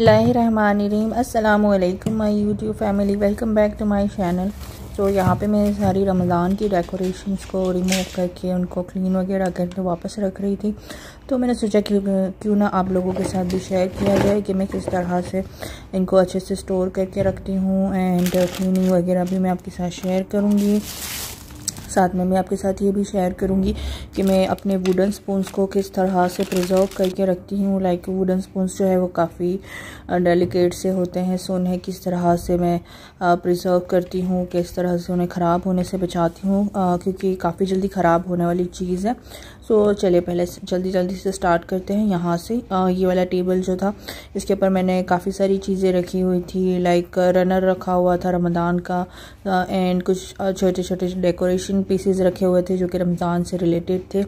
अस्सलाम अल्लाम my YouTube family welcome back to my channel तो यहाँ पे मैं सारी रमज़ान की डेकोरेशंस को रिमूव करके उनको क्लीन वगैरह करके वापस रख रही थी तो मैंने सोचा कि क्यों ना आप लोगों के साथ भी शेयर किया जाए कि मैं किस तरह से इनको अच्छे से स्टोर करके रखती हूँ एंड क्लिनिंग वगैरह भी मैं आपके साथ शेयर करूँगी साथ में मैं आपके साथ ये भी शेयर करूँगी कि मैं अपने वुडन स्पून्स को किस तरह से प्रिजर्व करके रखती हूँ लाइक वुडन स्पून्स जो है वो काफ़ी डेलिकेट से होते हैं सो उन्हें किस तरह से मैं प्रिजर्व करती हूँ किस तरह से उन्हें ख़राब होने से बचाती हूँ क्योंकि काफ़ी जल्दी ख़राब होने वाली चीज़ है सो चलिए पहले जल्दी जल्दी से स्टार्ट करते हैं यहाँ से ये वाला टेबल जो था इसके ऊपर मैंने काफ़ी सारी चीज़ें रखी हुई थी लाइक रनर रखा हुआ था रमदान का एंड कुछ छोटे छोटे डेकोरेशन थिंकिंग पीसीज रखे हुए थे जो कि रमज़ान से रिलेटेड थे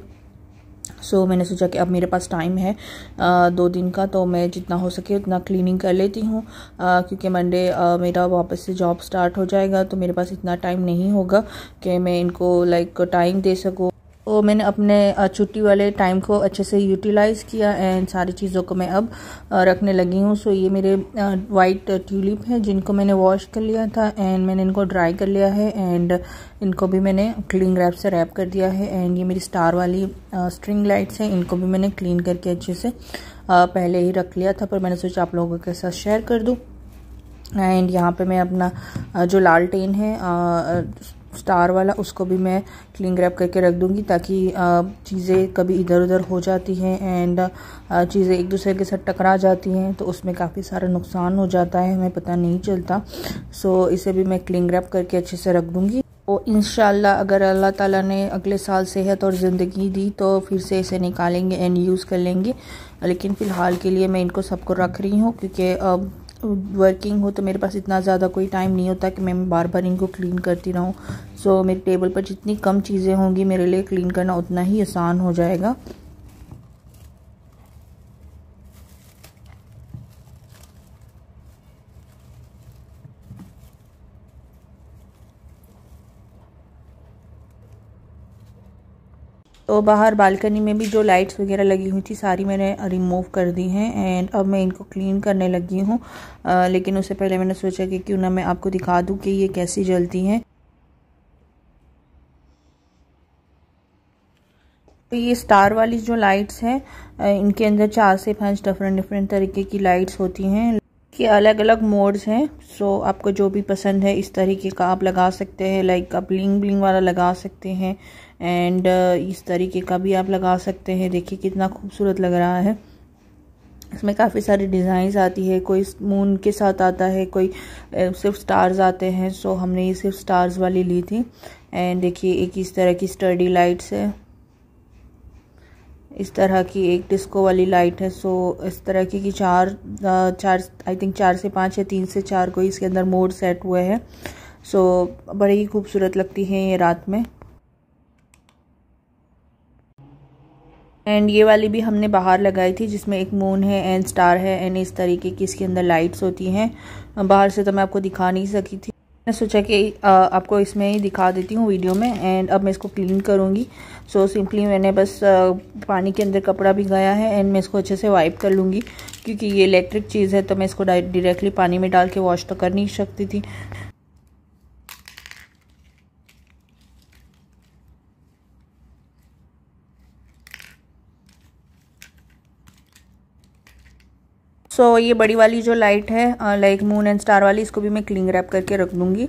सो so, मैंने सोचा कि अब मेरे पास टाइम है आ, दो दिन का तो मैं जितना हो सके उतना क्लीनिंग कर लेती हूँ क्योंकि मंडे मेरा वापस से जॉब स्टार्ट हो जाएगा तो मेरे पास इतना टाइम नहीं होगा कि मैं इनको लाइक टाइम दे सकूँ मैंने अपने छुट्टी वाले टाइम को अच्छे से यूटिलाइज़ किया एंड सारी चीज़ों को मैं अब रखने लगी हूँ सो ये मेरे वाइट ट्यूलिप हैं जिनको मैंने वॉश कर लिया था एंड मैंने इनको ड्राई कर लिया है एंड इनको भी मैंने क्लिंग रैप से रैप कर दिया है एंड ये मेरी स्टार वाली स्ट्रिंग लाइट्स हैं इनको भी मैंने क्लीन करके अच्छे से पहले ही रख लिया था पर मैंने सोचा आप लोगों के साथ शेयर कर दूँ एंड यहाँ पे मैं अपना जो लालटेन है स्टार वाला उसको भी मैं क्लिंग रैप करके रख दूंगी ताकि चीज़ें कभी इधर उधर हो जाती हैं एंड चीज़ें एक दूसरे के साथ टकरा जाती हैं तो उसमें काफ़ी सारा नुकसान हो जाता है हमें पता नहीं चलता सो so, इसे भी मैं क्लिंग रैप करके अच्छे से रख दूँगी और इन अगर अल्लाह ताला ने अगले साल सेहत और ज़िंदगी दी तो फिर से इसे निकालेंगे एंड यूज़ कर लेंगे लेकिन फ़िलहाल के लिए मैं इनको सबको रख रही हूँ क्योंकि अब वर्किंग हो तो मेरे पास इतना ज़्यादा कोई टाइम नहीं होता कि मैं बार बार इनको क्लीन करती रहूँ सो so, मेरे टेबल पर जितनी कम चीज़ें होंगी मेरे लिए क्लीन करना उतना ही आसान हो जाएगा तो बाहर बालकनी में भी जो लाइट्स वगैरह लगी हुई थी सारी मैंने रिमूव कर दी हैं एंड अब मैं इनको क्लीन करने लगी हूँ लेकिन उससे पहले मैंने सोचा कि क्यों ना मैं आपको दिखा दूँ कि ये कैसी जलती हैं तो ये स्टार वाली जो लाइट्स हैं इनके अंदर चार से पांच डिफरेंट डिफरेंट तरीके की लाइट्स होती हैं के अलग अलग मोड्स हैं सो so, आपको जो भी पसंद है इस तरीके का आप लगा सकते हैं लाइक आप ब्लिंग ब्लिंग वाला लगा सकते हैं एंड uh, इस तरीके का भी आप लगा सकते हैं देखिए कितना खूबसूरत लग रहा है इसमें काफ़ी सारी डिज़ाइंस आती है कोई मून के साथ आता है कोई uh, सिर्फ स्टार्स आते हैं सो हमने ये सिर्फ स्टार्स वाली ली थी एंड देखिए एक इस तरह की स्टडी लाइट्स है इस तरह की एक डिस्को वाली लाइट है सो इस तरह की कि चार चार आई थिंक चार से पाँच या तीन से चार कोई इसके अंदर मोड सेट हुए हैं सो बड़े ही खूबसूरत लगती हैं ये रात में एंड ये वाली भी हमने बाहर लगाई थी जिसमें एक मून है एंड स्टार है एंड इस तरीके की इसके अंदर लाइट्स होती हैं बाहर से तो मैं आपको दिखा नहीं सकी थी मैंने सोचा कि आपको इसमें ही दिखा देती हूँ वीडियो में एंड अब मैं इसको क्लीन करूँगी सो so, सिंपली मैंने बस पानी के अंदर कपड़ा भिगाया है एंड मैं इसको अच्छे से वाइप कर लूँगी क्योंकि ये इलेक्ट्रिक चीज़ है तो मैं इसको डायरेक्टली पानी में डाल के वॉश तो कर नहीं सकती थी सो so, ये बड़ी वाली जो लाइट है लाइक मून एंड स्टार वाली इसको भी मैं क्लिंग रैप करके रख दूंगी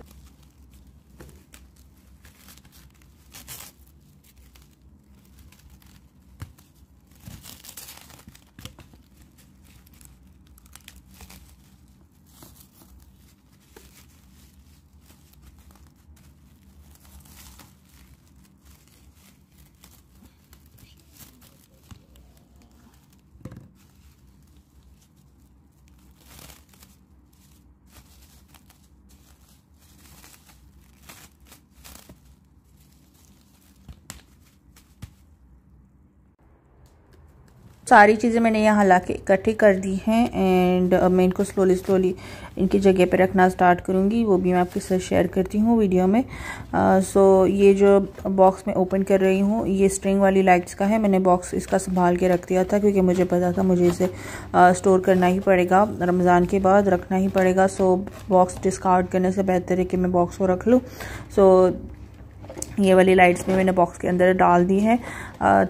सारी चीज़ें मैंने यहाँ ला के इकट्ठे कर दी हैं एंड अब मैं इनको स्लोली स्लोली इनकी जगह पे रखना स्टार्ट करूँगी वो भी मैं आपके साथ शेयर करती हूँ वीडियो में सो uh, so, ये जो बॉक्स मैं ओपन कर रही हूँ ये स्ट्रिंग वाली लाइट्स का है मैंने बॉक्स इसका संभाल के रख दिया था क्योंकि मुझे पता था मुझे इसे स्टोर uh, करना ही पड़ेगा रमज़ान के बाद रखना ही पड़ेगा सो so, बॉक्स डिस्कार्ड करने से बेहतर है कि मैं बॉक्स को रख लूँ सो so, ये वाली लाइट्स भी मैंने बॉक्स के अंदर डाल दी हैं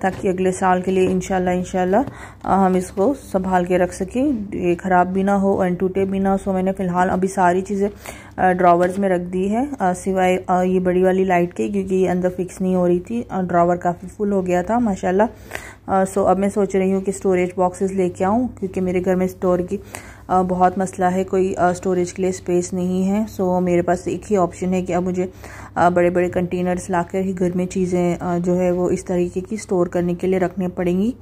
ताकि अगले साल के लिए इन इनशाला हम इसको संभाल के रख सकें ये ख़राब भी ना हो एंड टूटे भी ना हो सो मैंने फ़िलहाल अभी सारी चीज़ें ड्रावर्स में रख दी है सिवाय ये बड़ी वाली लाइट के क्योंकि ये अंदर फिक्स नहीं हो रही थी ड्रावर काफ़ी फुल हो गया था माशाला सो अब मैं सोच रही हूँ कि स्टोरेज बॉक्सेस लेके आऊँ क्योंकि मेरे घर में स्टोर की आ, बहुत मसला है कोई स्टोरेज के लिए स्पेस नहीं है सो मेरे पास एक ही ऑप्शन है कि अब मुझे बड़े बड़े कंटेनर्स लाकर ही घर में चीज़ें जो है वो इस तरीके की स्टोर करने के लिए रखनी पड़ेंगी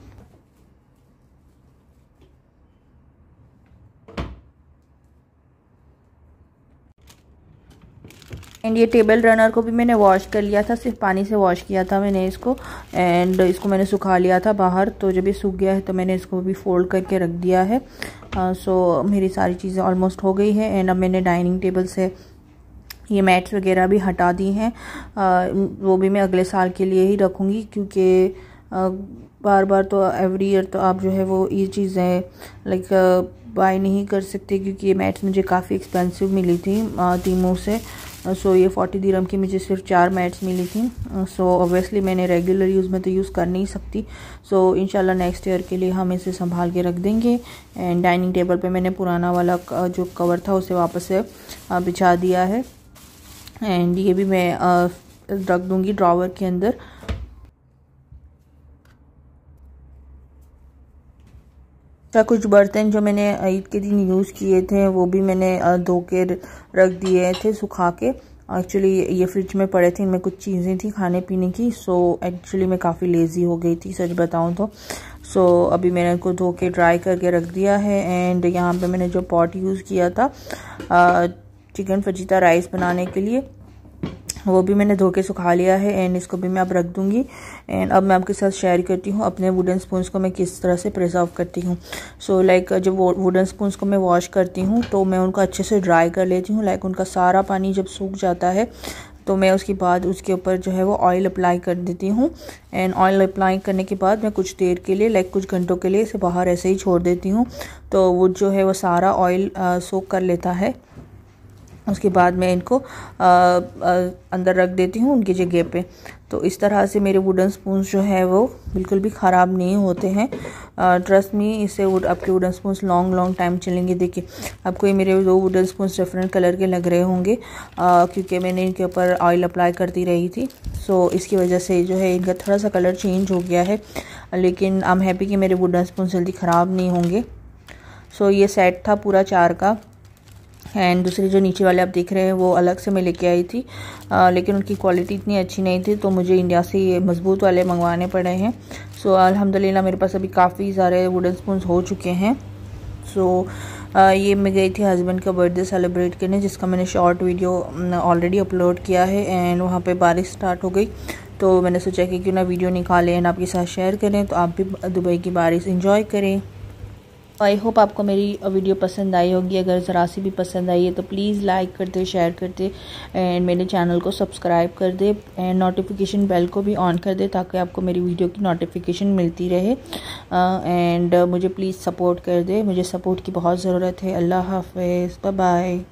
एंड ये टेबल रनर को भी मैंने वॉश कर लिया था सिर्फ पानी से वॉश किया था मैंने इसको एंड इसको मैंने सुखा लिया था बाहर तो जब ये सूख गया है तो मैंने इसको भी फोल्ड करके रख दिया है सो uh, so, मेरी सारी चीज़ें ऑलमोस्ट हो गई है एंड अब मैंने डाइनिंग टेबल से ये मैट्स वगैरह भी हटा दी हैं uh, वो भी मैं अगले साल के लिए ही रखूँगी क्योंकि uh, बार बार तो एवरी ईयर तो आप जो है वो ये चीज़ें लाइक बाय uh, नहीं कर सकते क्योंकि ये मैट्स मुझे काफ़ी एक्सपेंसिव मिली थी टीमों uh, से सो uh, ये फोर्टी दिरम की मुझे सिर्फ चार मैट्स मिली थी सो uh, ऑब्वियसली मैंने रेगुलर यूज़ में तो यूज़ कर नहीं सकती सो इन नेक्स्ट ईयर के लिए हम इसे संभाल के रख देंगे एंड डाइनिंग टेबल पे मैंने पुराना वाला uh, जो कवर था उसे वापस से बिछा दिया है एंड ये भी मैं रख दूँगी ड्रावर के अंदर या कुछ बर्तन जो मैंने ईद के दिन यूज़ किए थे वो भी मैंने धो के रख दिए थे सुखा के एक्चुअली ये फ्रिज में पड़े थे इनमें कुछ चीज़ें थी खाने पीने की सो एक्चुअली मैं काफ़ी लेज़ी हो गई थी सच बताऊँ तो सो अभी मैंने इनको धो के ड्राई करके रख दिया है एंड यहाँ पे मैंने जो पॉट यूज़ किया था चिकन फजीता राइस बनाने के लिए वो भी मैंने धो के सुखा लिया है एंड इसको भी मैं अब रख दूंगी एंड अब मैं आपके साथ शेयर करती हूँ अपने वुडन स्पून्स को मैं किस तरह से प्रिजर्व करती हूँ सो लाइक जब वुडन स्पून्स को मैं वॉश करती हूँ तो मैं उनको अच्छे से ड्राई कर लेती हूँ लाइक like, उनका सारा पानी जब सूख जाता है तो मैं उसके बाद उसके ऊपर जो है वो ऑयल अप्लाई कर देती हूँ एंड ऑयल अप्लाई करने के बाद मैं कुछ देर के लिए लाइक कुछ घंटों के लिए इसे बाहर ऐसे ही छोड़ देती हूँ तो वो जो है वो सारा ऑयल सोख कर लेता है उसके बाद मैं इनको आ, आ, अंदर रख देती हूँ उनकी जगह पे तो इस तरह से मेरे वुडन स्पून्स जो है वो बिल्कुल भी ख़राब नहीं होते हैं ट्रस्ट मी इससे वुड आपके wooden spoons long long time चलेंगे देखिए आपको ये मेरे दो वुडन स्पून्स डिफरेंट कलर के लग रहे होंगे क्योंकि मैंने इनके ऊपर ऑयल अप्लाई करती रही थी सो इसकी वजह से जो है इनका थोड़ा सा कलर चेंज हो गया है लेकिन आई एम हैप्पी कि मेरे वुडन स्पून जल्दी ख़राब नहीं होंगे सो ये सेट था पूरा चार का एंड दूसरे जो नीचे वाले आप देख रहे हैं वो अलग से मैं लेके आई थी आ, लेकिन उनकी क्वालिटी इतनी अच्छी नहीं थी तो मुझे इंडिया से ये मज़बूत वाले मंगवाने पड़े हैं सो so, अल्हम्दुलिल्लाह मेरे पास अभी काफ़ी सारे वुडन स्पून हो चुके हैं सो so, ये मैं गई थी हस्बैंड का बर्थडे सेलिब्रेट करने जिसका मैंने शॉर्ट वीडियो ऑलरेडी अपलोड किया है एंड वहाँ पर बारिश स्टार्ट हो गई तो मैंने सोचा कि क्यों ना वीडियो निकालें आपके साथ शेयर करें तो आप भी दुबई की बारिश इंजॉय करें आई तो होप आपको मेरी वीडियो पसंद आई होगी अगर ज़रा सी भी पसंद आई है तो प्लीज़ लाइक कर दे शेयर कर दे एंड मेरे चैनल को सब्सक्राइब कर दे एंड नोटिफिकेशन बेल को भी ऑन कर दे ताकि आपको मेरी वीडियो की नोटिफिकेशन मिलती रहे एंड uh, uh, मुझे प्लीज़ सपोर्ट कर दे मुझे सपोर्ट की बहुत ज़रूरत है अल्लाह हाफ बाय